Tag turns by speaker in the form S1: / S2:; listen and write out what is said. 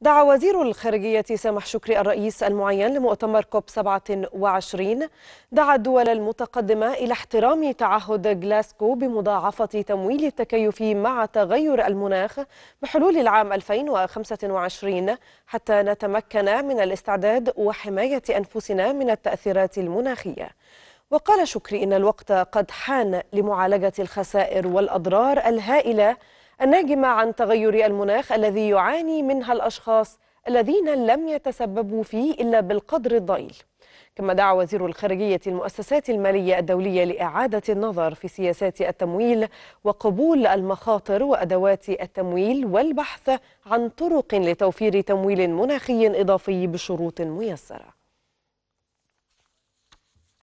S1: دعا وزير الخارجية سامح شكري الرئيس المعين لمؤتمر كوب 27 دعا الدول المتقدمة إلى احترام تعهد جلاسكو بمضاعفة تمويل التكيف مع تغير المناخ بحلول العام 2025 حتى نتمكن من الاستعداد وحماية أنفسنا من التأثيرات المناخية وقال شكري إن الوقت قد حان لمعالجة الخسائر والأضرار الهائلة الناجمة عن تغير المناخ الذي يعاني منها الأشخاص الذين لم يتسببوا فيه إلا بالقدر الضئيل كما دعا وزير الخارجية المؤسسات المالية الدولية لإعادة النظر في سياسات التمويل وقبول المخاطر وأدوات التمويل والبحث عن طرق لتوفير تمويل مناخي إضافي بشروط ميسرة